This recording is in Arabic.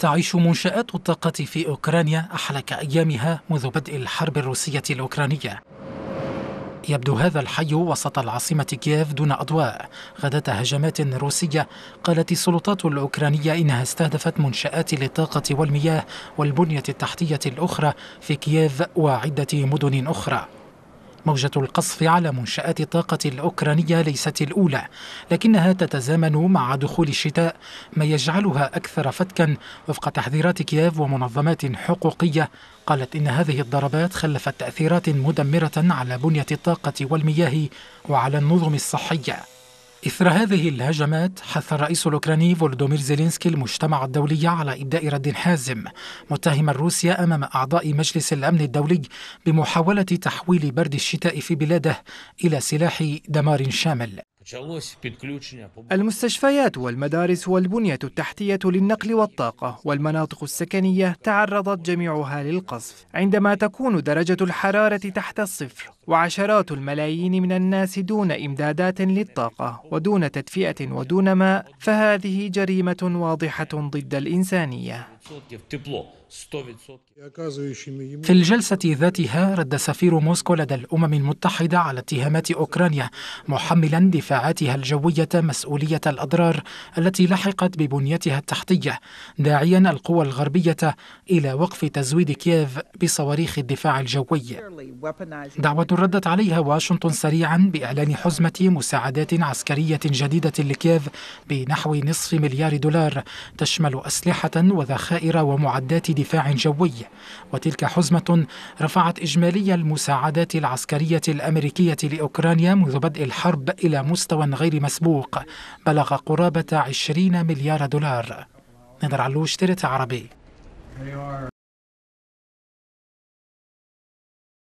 تعيش منشآت الطاقة في أوكرانيا أحلك أيامها منذ بدء الحرب الروسية الأوكرانية يبدو هذا الحي وسط العاصمة كييف دون أضواء غدا هجمات روسية قالت السلطات الأوكرانية إنها استهدفت منشآت للطاقة والمياه والبنية التحتية الأخرى في كييف وعدة مدن أخرى موجة القصف على منشآت الطاقة الأوكرانية ليست الأولى لكنها تتزامن مع دخول الشتاء ما يجعلها أكثر فتكا وفق تحذيرات كييف ومنظمات حقوقية قالت إن هذه الضربات خلفت تأثيرات مدمرة على بنية الطاقة والمياه وعلى النظم الصحية إثر هذه الهجمات حث الرئيس الأوكراني فولدومير زيلينسكي المجتمع الدولي على إبداء رد حازم متهما روسيا أمام أعضاء مجلس الأمن الدولي بمحاولة تحويل برد الشتاء في بلاده إلى سلاح دمار شامل المستشفيات والمدارس والبنية التحتية للنقل والطاقة والمناطق السكنية تعرضت جميعها للقصف عندما تكون درجة الحرارة تحت الصفر وعشرات الملايين من الناس دون إمدادات للطاقة ودون تدفئة ودون ماء فهذه جريمة واضحة ضد الإنسانية في الجلسة ذاتها رد سفير موسكو لدى الأمم المتحدة على اتهامات أوكرانيا محملا دفاعاتها الجوية مسؤولية الأضرار التي لحقت ببنيتها التحتية داعيا القوى الغربية إلى وقف تزويد كييف بصواريخ الدفاع الجوي دعوة ردت عليها واشنطن سريعا بإعلان حزمة مساعدات عسكرية جديدة لكييف بنحو نصف مليار دولار تشمل أسلحة وذخائر ومعدات دفاع جوي وتلك حزمة رفعت إجمالي المساعدات العسكرية الأمريكية لأوكرانيا منذ بدء الحرب إلى مستوى غير مسبوق بلغ قرابة 20 مليار دولار نضر علوش ترت عربي